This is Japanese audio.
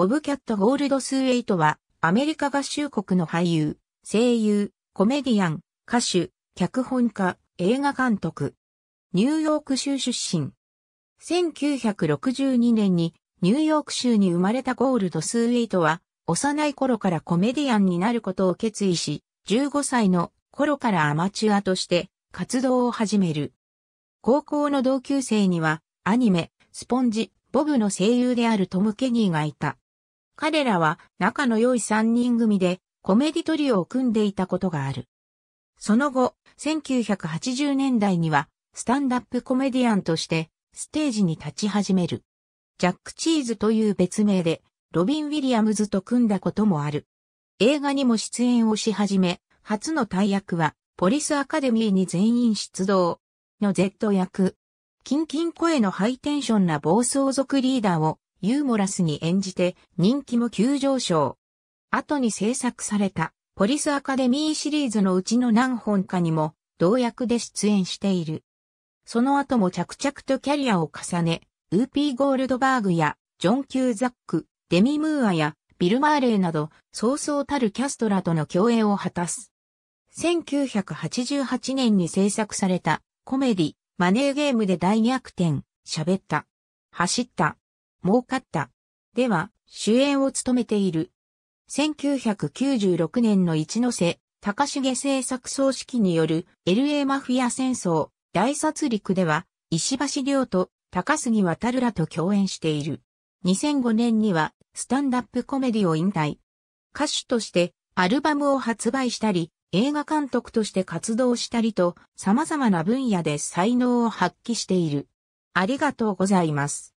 ボブキャット・ゴールドスウェイトは、アメリカ合衆国の俳優、声優、コメディアン、歌手、脚本家、映画監督。ニューヨーク州出身。1962年にニューヨーク州に生まれたゴールドスウェイトは、幼い頃からコメディアンになることを決意し、15歳の頃からアマチュアとして活動を始める。高校の同級生には、アニメ、スポンジ、ボブの声優であるトム・ケニーがいた。彼らは仲の良い三人組でコメディトリオを組んでいたことがある。その後、1980年代にはスタンダップコメディアンとしてステージに立ち始める。ジャック・チーズという別名でロビン・ウィリアムズと組んだこともある。映画にも出演をし始め、初の大役はポリスアカデミーに全員出動の Z 役。キンキン声のハイテンションな暴走族リーダーをユーモラスに演じて人気も急上昇。後に制作されたポリスアカデミーシリーズのうちの何本かにも同役で出演している。その後も着々とキャリアを重ね、ウーピー・ゴールドバーグやジョン・キューザック、デミ・ムーアやビル・マーレーなど、そうそうたるキャストらとの共演を果たす。1988年に制作されたコメディ、マネーゲームで大逆転、喋った、走った、儲かった。では、主演を務めている。1996年の一ノ瀬、高重製作総指揮による LA マフィア戦争、大殺戮では、石橋亮と高杉渡らと共演している。2005年には、スタンダップコメディを引退。歌手として、アルバムを発売したり、映画監督として活動したりと、様々な分野で才能を発揮している。ありがとうございます。